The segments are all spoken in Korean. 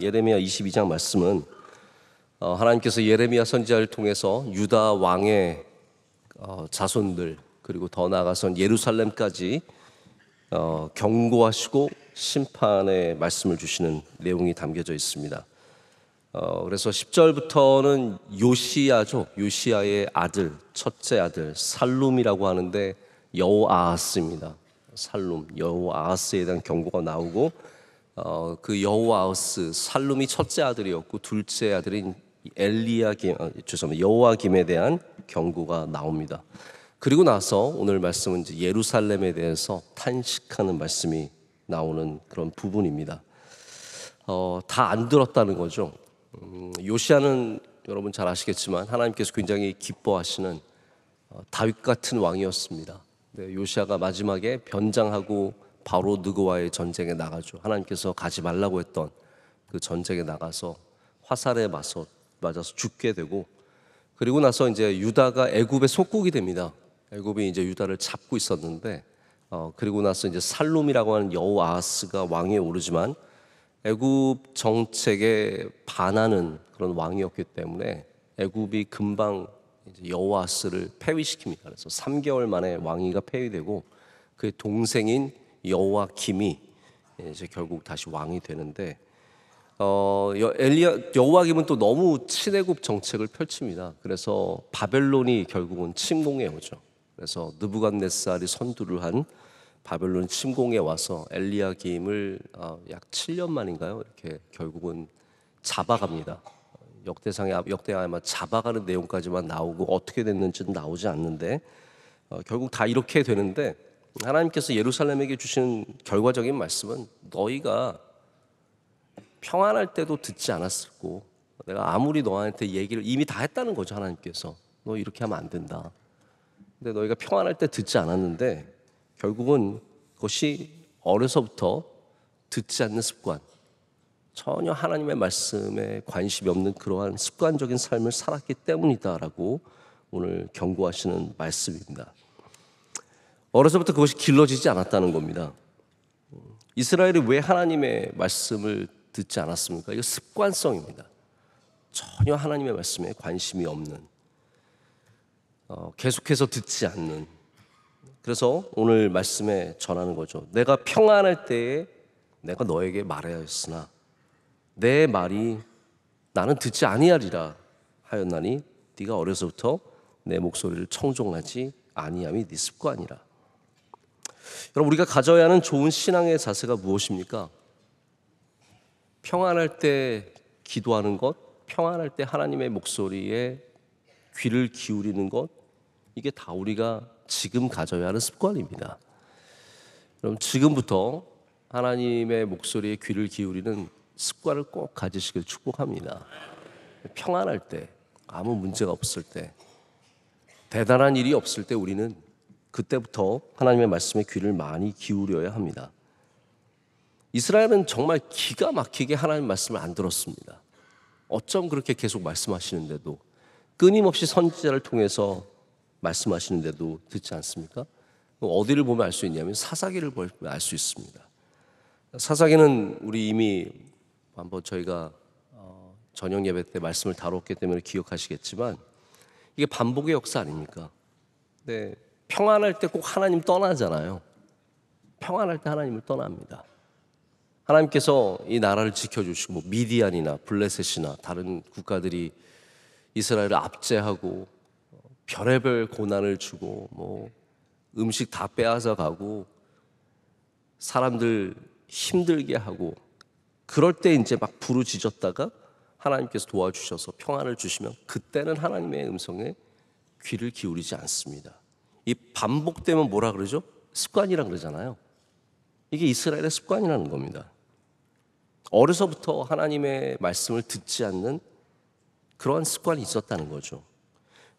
예레미야 22장 말씀은 어, 하나님께서 예레미야 선지자를 통해서 유다 왕의 어, 자손들 그리고 더 나아가선 예루살렘까지 어, 경고하시고 심판의 말씀을 주시는 내용이 담겨져 있습니다. 그래서 10절부터는 요시야죠. 요시야의 아들, 첫째 아들 살룸이라고 하는데 여호아스입니다. 살룸, 여호아스에 대한 경고가 나오고 어, 그 여호아우스 살룸이 첫째 아들이었고 둘째 아들인 엘리야 김 아, 죄송합니다 여호와 김에 대한 경고가 나옵니다. 그리고 나서 오늘 말씀은 이제 예루살렘에 대해서 탄식하는 말씀이 나오는 그런 부분입니다. 어, 다안 들었다는 거죠. 음, 요시아는 여러분 잘 아시겠지만 하나님께서 굉장히 기뻐하시는 어, 다윗 같은 왕이었습니다. 네, 요시아가 마지막에 변장하고 바로 느그와의 전쟁에 나가죠. 하나님께서 가지 말라고 했던 그 전쟁에 나가서 화살에 맞서, 맞아서 죽게 되고 그리고 나서 이제 유다가 애굽의 속국이 됩니다. 애굽이 이제 유다를 잡고 있었는데 어, 그리고 나서 이제 살롬이라고 하는 여우 아하스가 왕위에 오르지만 애굽 정책에 반하는 그런 왕이었기 때문에 애굽이 금방 여우 아하스를 폐위시킵니다. 그래서 3개월 만에 왕위가 폐위되고 그의 동생인 여호와 김이 이제 결국 다시 왕이 되는데 어, 엘리야 여호와김은 또 너무 친애굽 정책을 펼칩니다. 그래서 바벨론이 결국은 침공해 오죠. 그래서 느부갓네살이 선두를 한 바벨론 침공에 와서 엘리야김을 어, 약 7년 만인가요? 이렇게 결국은 잡아갑니다. 역대상에 역대 아마 잡아가는 내용까지만 나오고 어떻게 됐는지는 나오지 않는데 어, 결국 다 이렇게 되는데 하나님께서 예루살렘에게 주시는 결과적인 말씀은 너희가 평안할 때도 듣지 않았었고 내가 아무리 너한테 얘기를 이미 다 했다는 거죠 하나님께서 너 이렇게 하면 안 된다. 근데 너희가 평안할 때 듣지 않았는데 결국은 그것이 어려서부터 듣지 않는 습관, 전혀 하나님의 말씀에 관심이 없는 그러한 습관적인 삶을 살았기 때문이다라고 오늘 경고하시는 말씀입니다. 어려서부터 그것이 길러지지 않았다는 겁니다. 이스라엘이 왜 하나님의 말씀을 듣지 않았습니까? 이거 습관성입니다. 전혀 하나님의 말씀에 관심이 없는, 어, 계속해서 듣지 않는. 그래서 오늘 말씀에 전하는 거죠. 내가 평안할 때에 내가 너에게 말해야 했으나 내 말이 나는 듣지 아니하리라 하였나니 네가 어려서부터 내 목소리를 청종하지 아니함이 네 습관이라. 여러분 우리가 가져야 하는 좋은 신앙의 자세가 무엇입니까? 평안할 때 기도하는 것, 평안할 때 하나님의 목소리에 귀를 기울이는 것, 이게 다 우리가 지금 가져야 하는 습관입니다. 그럼 지금부터 하나님의 목소리에 귀를 기울이는 습관을 꼭 가지시길 축복합니다. 평안할 때, 아무 문제가 없을 때, 대단한 일이 없을 때 우리는 그때부터 하나님의 말씀에 귀를 많이 기울여야 합니다. 이스라엘은 정말 기가 막히게 하나님 말씀을 안 들었습니다. 어쩜 그렇게 계속 말씀하시는데도 끊임없이 선지자를 통해서 말씀하시는데도 듣지 않습니까? 어디를 보면 알 수 있냐면 사사기를 보면 알 수 있습니다. 사사기는 우리 이미 한번 저희가 어, 저녁 예배 때 말씀을 다뤘기 때문에 기억하시겠지만 이게 반복의 역사 아닙니까? 네, 평안할 때 꼭 하나님 떠나잖아요. 평안할 때 하나님을 떠납니다. 하나님께서 이 나라를 지켜주시고 뭐 미디안이나 블레셋이나 다른 국가들이 이스라엘을 압제하고 별의별 고난을 주고 뭐 음식 다 빼앗아 가고 사람들 힘들게 하고 그럴 때 이제 막 부르짖었다가 하나님께서 도와주셔서 평안을 주시면 그때는 하나님의 음성에 귀를 기울이지 않습니다. 이 반복되면 뭐라 그러죠? 습관이라 그러잖아요. 이게 이스라엘의 습관이라는 겁니다. 어려서부터 하나님의 말씀을 듣지 않는 그러한 습관이 있었다는 거죠.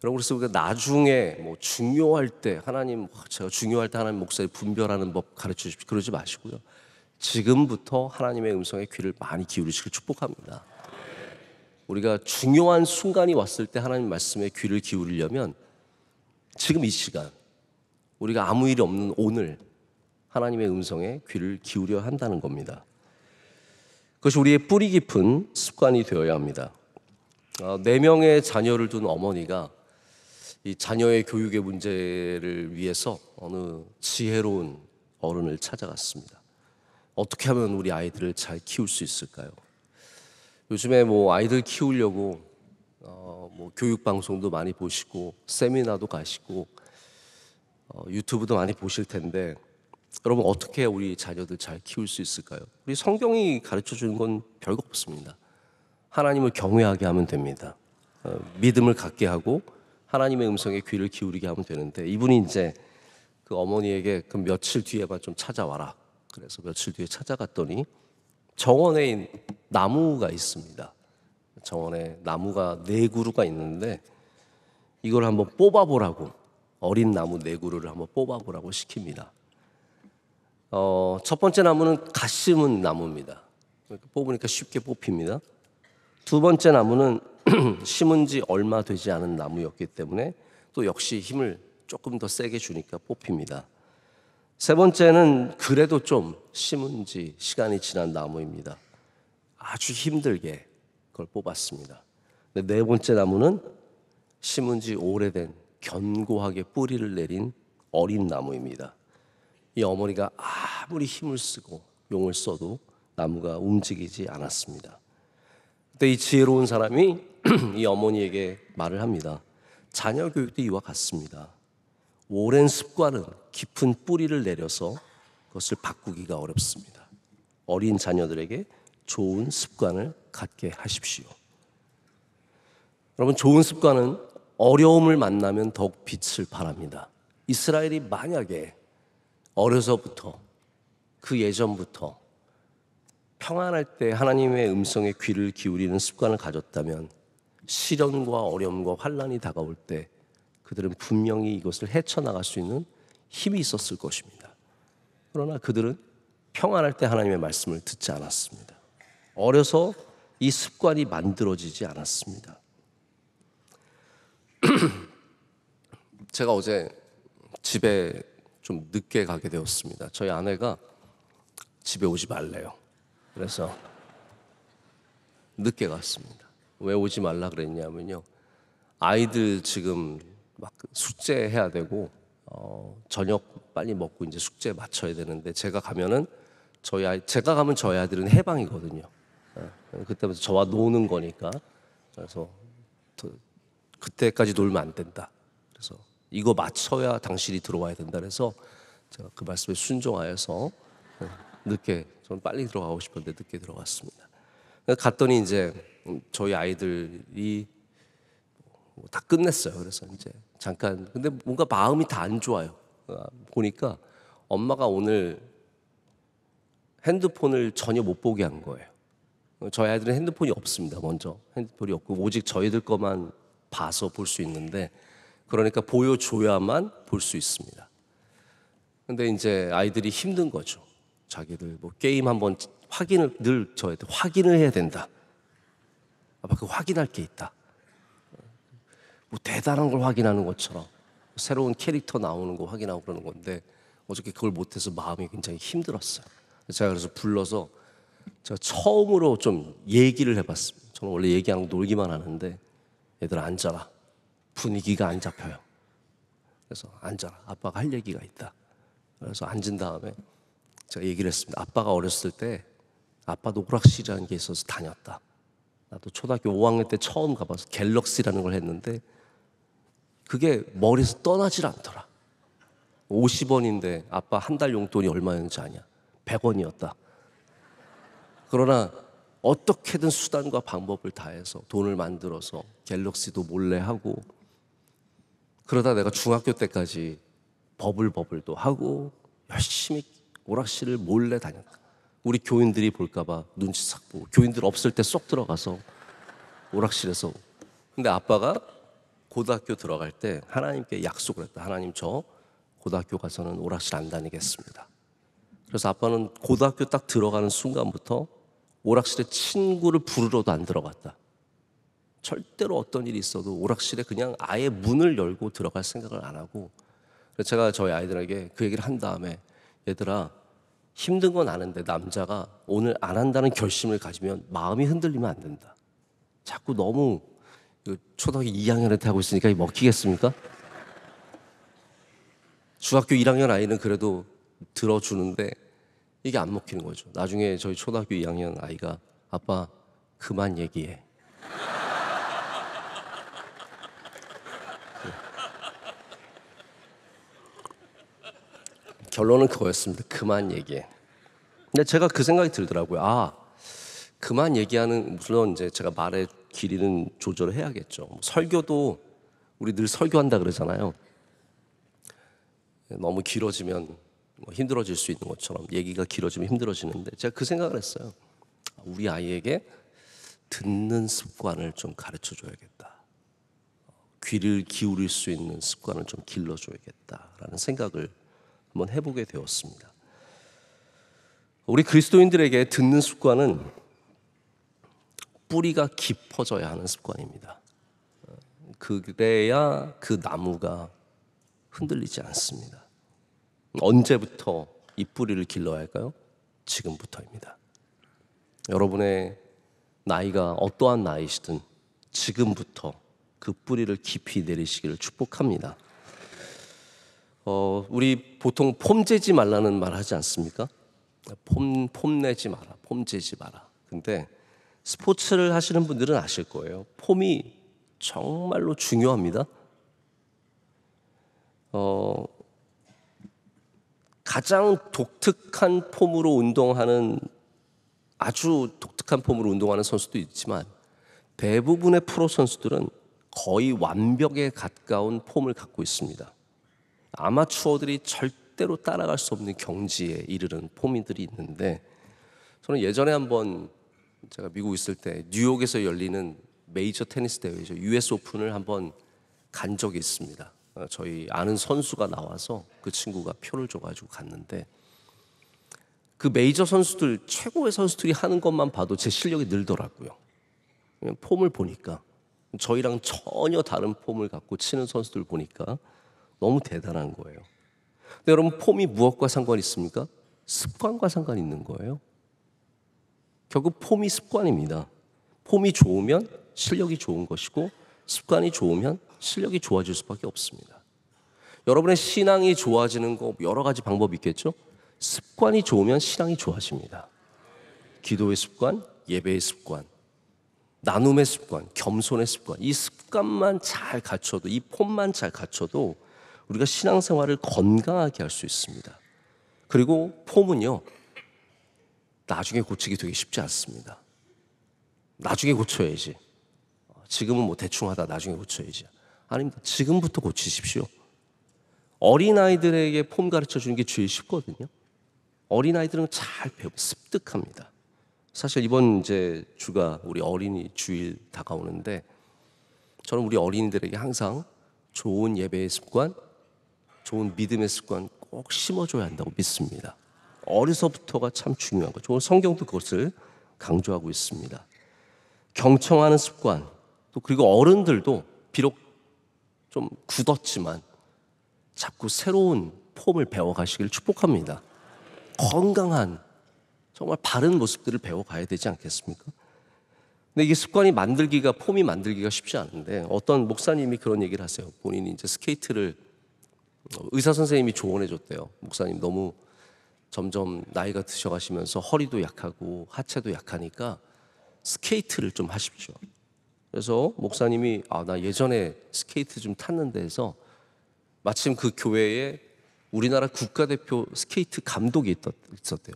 여러 그래서 우리가 나중에 뭐 중요할 때 하나님 아, 제가 중요할 때 하나님 목사의 분별하는 법 가르쳐 주십시오. 그러지 마시고요. 지금부터 하나님의 음성에 귀를 많이 기울이시길 축복합니다. 우리가 중요한 순간이 왔을 때 하나님 말씀에 귀를 기울이려면 지금 이 시간 우리가 아무 일이 없는 오늘 하나님의 음성에 귀를 기울여 야 한다는 겁니다. 그것이 우리의 뿌리 깊은 습관이 되어야 합니다. 어, 네 명의 자녀를 둔 어머니가 이 자녀의 교육의 문제를 위해서 어느 지혜로운 어른을 찾아갔습니다. 어떻게 하면 우리 아이들을 잘 키울 수 있을까요? 요즘에 뭐 아이들 키우려고 어뭐 교육 방송도 많이 보시고 세미나도 가시고 어, 유튜브도 많이 보실 텐데 여러분 어떻게 우리 자녀들 잘 키울 수 있을까요? 우리 성경이 가르쳐 주는 건 별거 없습니다. 하나님을 경외하게 하면 됩니다. 어, 믿음을 갖게 하고 하나님의 음성에 귀를 기울이게 하면 되는데 이분이 이제 그 어머니에게 그 며칠 뒤에만 좀 찾아와라. 그래서 며칠 뒤에 찾아갔더니 정원에 나무가 있습니다. 정원에 나무가 네 그루가 있는데 이걸 한번 뽑아보라고 어린 나무 네 그루를 한번 뽑아보라고 시킵니다. 어, 첫 번째 나무는 갓 심은 나무입니다. 뽑으니까 쉽게 뽑힙니다. 두 번째 나무는 심은 지 얼마 되지 않은 나무였기 때문에 또 역시 힘을 조금 더 세게 주니까 뽑힙니다. 세 번째는 그래도 좀 심은 지 시간이 지난 나무입니다. 아주 힘들게 그걸 뽑았습니다. 네 번째 나무는 심은 지 오래된 견고하게 뿌리를 내린 어린 나무입니다. 이 어머니가 아무리 힘을 쓰고 용을 써도 나무가 움직이지 않았습니다. 그때 이 지혜로운 사람이 이 어머니에게 말을 합니다. 자녀 교육도 이와 같습니다. 오랜 습관은 깊은 뿌리를 내려서 그것을 바꾸기가 어렵습니다. 어린 자녀들에게 좋은 습관을 갖게 하십시오. 여러분, 좋은 습관은 어려움을 만나면 더욱 빛을 발합니다. 이스라엘이 만약에 어려서부터 그 예전부터 평안할 때 하나님의 음성에 귀를 기울이는 습관을 가졌다면 시련과 어려움과 환란이 다가올 때 그들은 분명히 이것을 헤쳐나갈 수 있는 힘이 있었을 것입니다. 그러나 그들은 평안할 때 하나님의 말씀을 듣지 않았습니다. 어려서 이 습관이 만들어지지 않았습니다. 제가 어제 집에 좀 늦게 가게 되었습니다. 저희 아내가 집에 오지 말래요. 그래서 늦게 갔습니다. 왜 오지 말라 그랬냐면요. 아이들 지금 막 숙제해야 되고 어, 저녁 빨리 먹고 이제 숙제 맞춰야 되는데 제가 가면은 저희 아이 제가 가면 저희 아들은 해방이거든요. 어, 그때부터 저와 노는 거니까 그래서 그때까지 놀면 안 된다. 그래서 이거 맞춰야 당신이 들어와야 된다. 그래서 제가 그 말씀에 순종하여서 네, 늦게 저는 빨리 들어가고 싶은데 늦게 들어갔습니다. 그러니까 갔더니 이제 저희 아이들이 뭐 다 끝냈어요. 그래서 이제 잠깐 근데 뭔가 마음이 다 안 좋아요. 그러니까 보니까 엄마가 오늘 핸드폰을 전혀 못 보게 한 거예요. 저희 아이들은 핸드폰이 없습니다. 먼저 핸드폰이 없고 오직 저희들 것만 봐서 볼 수 있는데 그러니까 보여줘야만 볼 수 있습니다. 근데 이제 아이들이 힘든 거죠. 자기들 뭐 게임 한번 확인을 늘 저한테 확인을 해야 된다. 아빠 그 확인할 게 있다. 뭐 대단한 걸 확인하는 것처럼 새로운 캐릭터 나오는 거 확인하고 그러는 건데 어저께 그걸 못해서 마음이 굉장히 힘들었어요. 제가 그래서 불러서 제가 처음으로 좀 얘기를 해봤습니다. 저는 원래 얘기하고 놀기만 하는데 얘들아 앉아라. 분위기가 안 잡혀요. 그래서 앉아라. 아빠가 할 얘기가 있다. 그래서 앉은 다음에 제가 얘기를 했습니다. 아빠가 어렸을 때 아빠도 오락실이라는 게 있어서 다녔다. 나도 초등학교 5학년 때 처음 가봐서 갤럭시라는 걸 했는데 그게 머리에서 떠나질 않더라. 50원인데 아빠 한 달 용돈이 얼마였는지 아냐. 100원이었다. 그러나 어떻게든 수단과 방법을 다해서 돈을 만들어서 갤럭시도 몰래 하고 그러다 내가 중학교 때까지 버블버블도 하고 열심히 오락실을 몰래 다녔다. 우리 교인들이 볼까봐 눈치 싹 보고 교인들 없을 때 쏙 들어가서 오락실에서 근데 아빠가 고등학교 들어갈 때 하나님께 약속을 했다. 하나님 저 고등학교 가서는 오락실 안 다니겠습니다. 그래서 아빠는 고등학교 딱 들어가는 순간부터 오락실에 친구를 부르러도 안 들어갔다. 절대로 어떤 일이 있어도 오락실에 그냥 아예 문을 열고 들어갈 생각을 안 하고 그래서 제가 저희 아이들에게 그 얘기를 한 다음에 얘들아 힘든 건 아는데 남자가 오늘 안 한다는 결심을 가지면 마음이 흔들리면 안 된다. 자꾸 너무 초등학교 2학년한테 하고 있으니까 먹히겠습니까? 중학교 1학년 아이는 그래도 들어주는데 이게 안 먹히는 거죠. 나중에 저희 초등학교 2학년 아이가 아빠 그만 얘기해. 네. 결론은 그거였습니다. 그만 얘기해. 근데 제가 그 생각이 들더라고요. 아, 그만 얘기하는 물론 이제 제가 말의 길이는 조절을 해야겠죠. 뭐 설교도 우리 늘 설교한다 그러잖아요. 너무 길어지면 뭐 힘들어질 수 있는 것처럼 얘기가 길어지면 힘들어지는데 제가 그 생각을 했어요. 아, 우리 아이에게 듣는 습관을 좀 가르쳐 줘야겠다. 귀를 기울일 수 있는 습관을 좀 길러줘야겠다라는 생각을 한번 해보게 되었습니다. 우리 그리스도인들에게 듣는 습관은 뿌리가 깊어져야 하는 습관입니다. 그래야 그 나무가 흔들리지 않습니다. 언제부터 이 뿌리를 길러야 할까요? 지금부터입니다. 여러분의 나이가 어떠한 나이시든 지금부터 그 뿌리를 깊이 내리시기를 축복합니다. 어, 우리 보통 폼재지 말라는 말 하지 않습니까? 폼, 폼내지 마라, 폼재지 마라. 근데 스포츠를 하시는 분들은 아실 거예요. 폼이 정말로 중요합니다. 어, 가장 독특한 폼으로 운동하는 아주 독특한 폼으로 운동하는 선수도 있지만 대부분의 프로 선수들은 거의 완벽에 가까운 폼을 갖고 있습니다. 아마추어들이 절대로 따라갈 수 없는 경지에 이르는 폼이들이 있는데 저는 예전에 한번 제가 미국 있을 때 뉴욕에서 열리는 메이저 테니스 대회죠. US 오픈을 한번 간 적이 있습니다. 어, 저희 아는 선수가 나와서 그 친구가 표를 줘가지고 갔는데 그 메이저 선수들 최고의 선수들이 하는 것만 봐도 제 실력이 늘더라고요. 폼을 보니까 저희랑 전혀 다른 폼을 갖고 치는 선수들 보니까 너무 대단한 거예요. 근데 여러분 폼이 무엇과 상관 있습니까? 습관과 상관 있는 거예요. 결국 폼이 습관입니다. 폼이 좋으면 실력이 좋은 것이고 습관이 좋으면 실력이 좋아질 수밖에 없습니다. 여러분의 신앙이 좋아지는 거 여러 가지 방법이 있겠죠? 습관이 좋으면 신앙이 좋아집니다. 기도의 습관, 예배의 습관, 나눔의 습관, 겸손의 습관. 이 습관만 잘 갖춰도, 이 폼만 잘 갖춰도 우리가 신앙생활을 건강하게 할 수 있습니다. 그리고 폼은요, 나중에 고치기 되게 쉽지 않습니다. 나중에 고쳐야지. 어, 지금은 뭐 대충 하다 나중에 고쳐야지. 아닙니다. 지금부터 고치십시오. 어린아이들에게 폼 가르쳐 주는 게 제일 쉽거든요. 어린아이들은 잘 배우, 습득합니다. 사실 이번 이제 주가 우리 어린이 주일 다가오는데 저는 우리 어린이들에게 항상 좋은 예배의 습관, 좋은 믿음의 습관 꼭 심어줘야 한다고 믿습니다. 어려서부터가 참 중요한 거죠. 오 성경도 그것을 강조하고 있습니다. 경청하는 습관, 또 그리고 어른들도 비록 좀 굳었지만 자꾸 새로운 폼을 배워가시길 축복합니다. 건강한 정말 바른 모습들을 배워가야 되지 않겠습니까? 근데 이게 습관이 만들기가 폼이 만들기가 쉽지 않은데 어떤 목사님이 그런 얘기를 하세요. 본인이 이제 스케이트를 의사 선생님이 조언해 줬대요. 목사님 너무 점점 나이가 드셔가시면서 허리도 약하고 하체도 약하니까 스케이트를 좀 하십시오. 그래서 목사님이 아, 나 예전에 스케이트 좀 탔는데 해서 마침 그 교회에 우리나라 국가대표 스케이트 감독이 있었, 대요또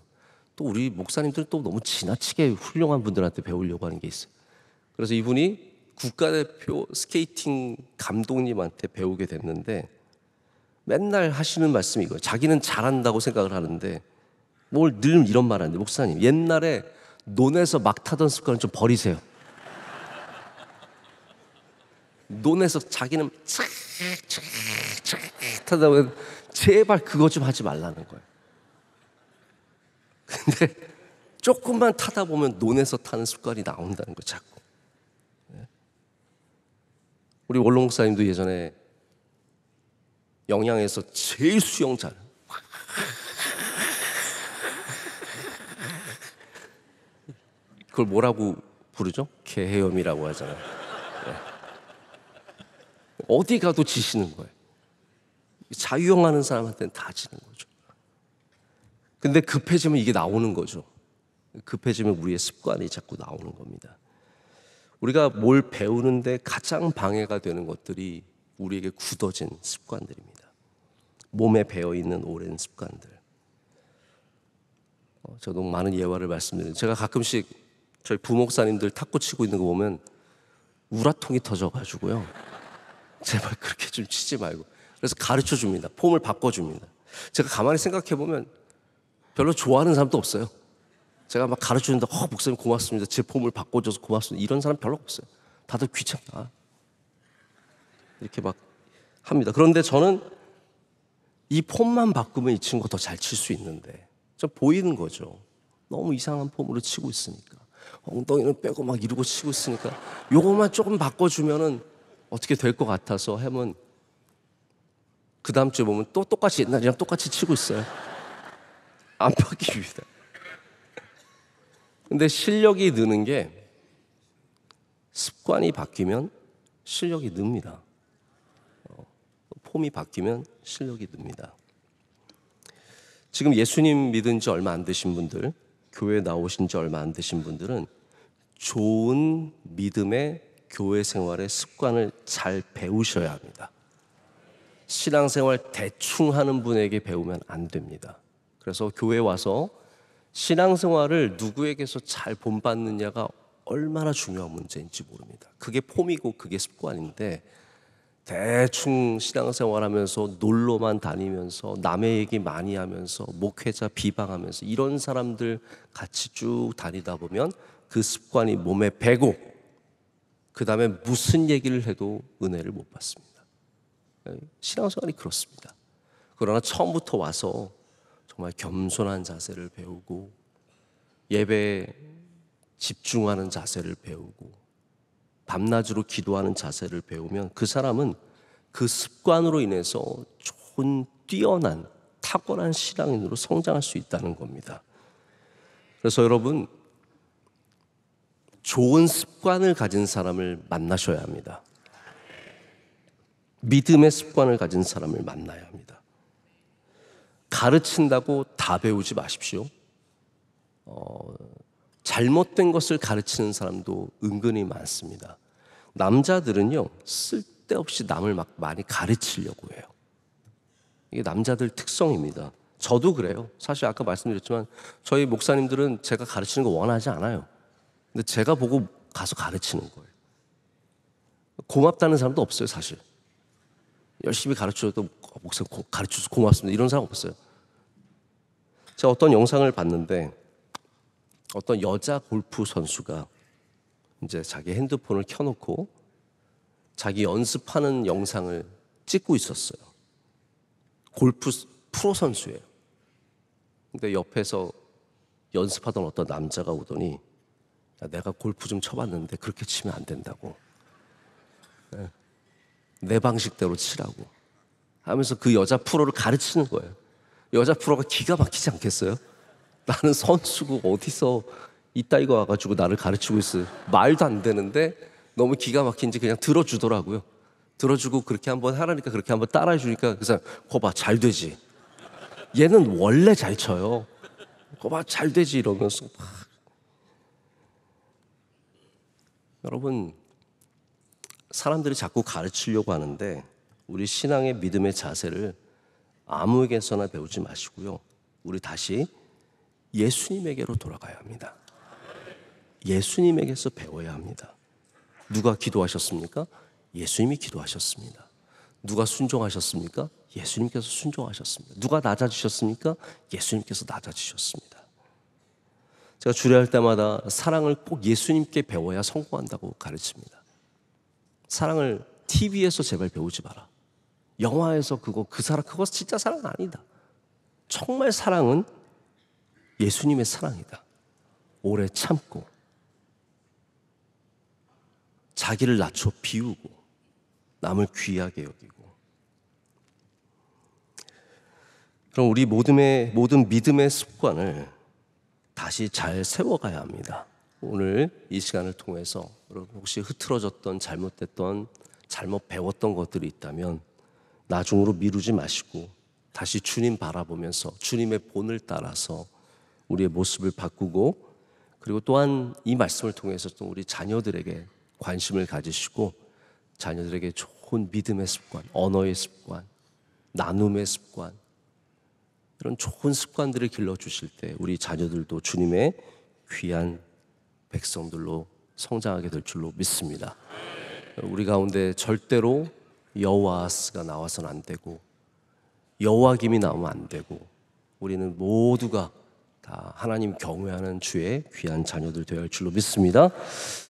우리 목사님들은 또 너무 지나치게 훌륭한 분들한테 배우려고 하는 게 있어요. 그래서 이분이 국가대표 스케이팅 감독님한테 배우게 됐는데 맨날 하시는 말씀이 이거예요. 자기는 잘한다고 생각을 하는데 뭘 늘 이런 말 하는데 목사님 옛날에 논에서 막 타던 습관을 좀 버리세요. 논에서 자기는 착착착 하다 보면 제발 그거 좀 하지 말라는 거예요. 근데 조금만 타다 보면 논에서 타는 습관이 나온다는 거 자꾸. 예. 우리 원로 목사님도 예전에 영양에서 제일 수영 잘. 그걸 뭐라고 부르죠? 개헤엄이라고 하잖아요. 어디 가도 지시는 거예요. 자유형하는 사람한테는 다 지는 거죠. 근데 급해지면 이게 나오는 거죠. 급해지면 우리의 습관이 자꾸 나오는 겁니다. 우리가 뭘 배우는데 가장 방해가 되는 것들이 우리에게 굳어진 습관들입니다. 몸에 배어 있는 오랜 습관들. 어, 저도 많은 예화를 말씀드리는 제가 가끔씩 저희 부목사님들 탁구 치고 있는 거 보면 우라통이 터져가지고요. 제발 그렇게 좀 치지 말고. 그래서 가르쳐 줍니다. 폼을 바꿔 줍니다. 제가 가만히 생각해 보면 별로 좋아하는 사람도 없어요. 제가 막 가르쳐 준다. 어, 목사님 고맙습니다. 제 폼을 바꿔 줘서 고맙습니다. 이런 사람 별로 없어요. 다들 귀찮다. 이렇게 막 합니다. 그런데 저는 이 폼만 바꾸면 이 친구가 더 잘 칠 수 있는데 좀 보이는 거죠. 너무 이상한 폼으로 치고 있으니까 엉덩이는 빼고 막 이러고 치고 있으니까 요것만 조금 바꿔주면은 어떻게 될 것 같아서 하면 그 다음 주에 보면 또 똑같이 옛날이랑 똑같이 치고 있어요. 안 바뀝니다. 근데 실력이 느는 게 습관이 바뀌면 실력이 늡니다. 어, 폼이 바뀌면 실력이 늡니다. 지금 예수님 믿은 지 얼마 안 되신 분들, 교회 나오신 지 얼마 안 되신 분들은 좋은 믿음의 교회 생활의 습관을 잘 배우셔야 합니다. 신앙생활 대충 하는 분에게 배우면 안 됩니다. 그래서 교회 와서 신앙생활을 누구에게서 잘 본받느냐가 얼마나 중요한 문제인지 모릅니다. 그게 폼이고 그게 습관인데 대충 신앙생활 하면서 놀러만 다니면서 남의 얘기 많이 하면서 목회자 비방하면서 이런 사람들 같이 쭉 다니다 보면 그 습관이 몸에 배고 그 다음에 무슨 얘기를 해도 은혜를 못 받습니다. 예, 신앙생활이 그렇습니다. 그러나 처음부터 와서 정말 겸손한 자세를 배우고 예배에 집중하는 자세를 배우고 밤낮으로 기도하는 자세를 배우면 그 사람은 그 습관으로 인해서 좋은 뛰어난 탁월한 신앙인으로 성장할 수 있다는 겁니다. 그래서 여러분 좋은 습관을 가진 사람을 만나셔야 합니다. 믿음의 습관을 가진 사람을 만나야 합니다. 가르친다고 다 배우지 마십시오. 어, 잘못된 것을 가르치는 사람도 은근히 많습니다. 남자들은요, 쓸데없이 남을 막 많이 가르치려고 해요. 이게 남자들 특성입니다. 저도 그래요. 사실 아까 말씀드렸지만 저희 목사님들은 제가 가르치는 거 원하지 않아요. 근데 제가 보고 가서 가르치는 거예요. 고맙다는 사람도 없어요, 사실. 열심히 가르쳐줘도 목사 가르쳐서 고맙습니다. 이런 사람 없어요. 제가 어떤 영상을 봤는데 어떤 여자 골프 선수가 이제 자기 핸드폰을 켜놓고 자기 연습하는 영상을 찍고 있었어요. 골프 프로 선수예요. 근데 옆에서 연습하던 어떤 남자가 오더니 내가 골프 좀 쳐봤는데 그렇게 치면 안 된다고. 네. 내 방식대로 치라고. 하면서 그 여자 프로를 가르치는 거예요. 여자 프로가 기가 막히지 않겠어요? 나는 선수고 어디서 이따 이거 와가지고 나를 가르치고 있어요. 말도 안 되는데 너무 기가 막힌지 그냥 들어주더라고요. 들어주고 그렇게 한번 하라니까 그렇게 한번 따라해 주니까 그래서 거봐 잘 되지. 얘는 원래 잘 쳐요. 거봐 잘 되지 이러면서 막 여러분, 사람들이 자꾸 가르치려고 하는데 우리 신앙의 믿음의 자세를 아무에게서나 배우지 마시고요. 우리 다시 예수님에게로 돌아가야 합니다. 예수님에게서 배워야 합니다. 누가 기도하셨습니까? 예수님이 기도하셨습니다. 누가 순종하셨습니까? 예수님께서 순종하셨습니다. 누가 낮아지셨습니까? 예수님께서 낮아지셨습니다. 제가 주례할 때마다 사랑을 꼭 예수님께 배워야 성공한다고 가르칩니다. 사랑을 TV에서 제발 배우지 마라. 영화에서 그거 그사람 그거 진짜 사랑 아니다. 정말 사랑은 예수님의 사랑이다. 오래 참고 자기를 낮춰 비우고 남을 귀하게 여기고 그럼 우리 모든 모든 믿음의 습관을 다시 잘 세워가야 합니다. 오늘 이 시간을 통해서 여러분 혹시 흐트러졌던 잘못됐던 잘못 배웠던 것들이 있다면 나중으로 미루지 마시고 다시 주님 바라보면서 주님의 본을 따라서 우리의 모습을 바꾸고 그리고 또한 이 말씀을 통해서 또 우리 자녀들에게 관심을 가지시고 자녀들에게 좋은 믿음의 습관, 언어의 습관, 나눔의 습관, 그런 좋은 습관들을 길러 주실 때 우리 자녀들도 주님의 귀한 백성들로 성장하게 될 줄로 믿습니다. 우리 가운데 절대로 여호와스가 나와선 안 되고 여호와김이 나오면 안 되고 우리는 모두가 다 하나님 경외하는 주의 귀한 자녀들 되어 할 줄로 믿습니다.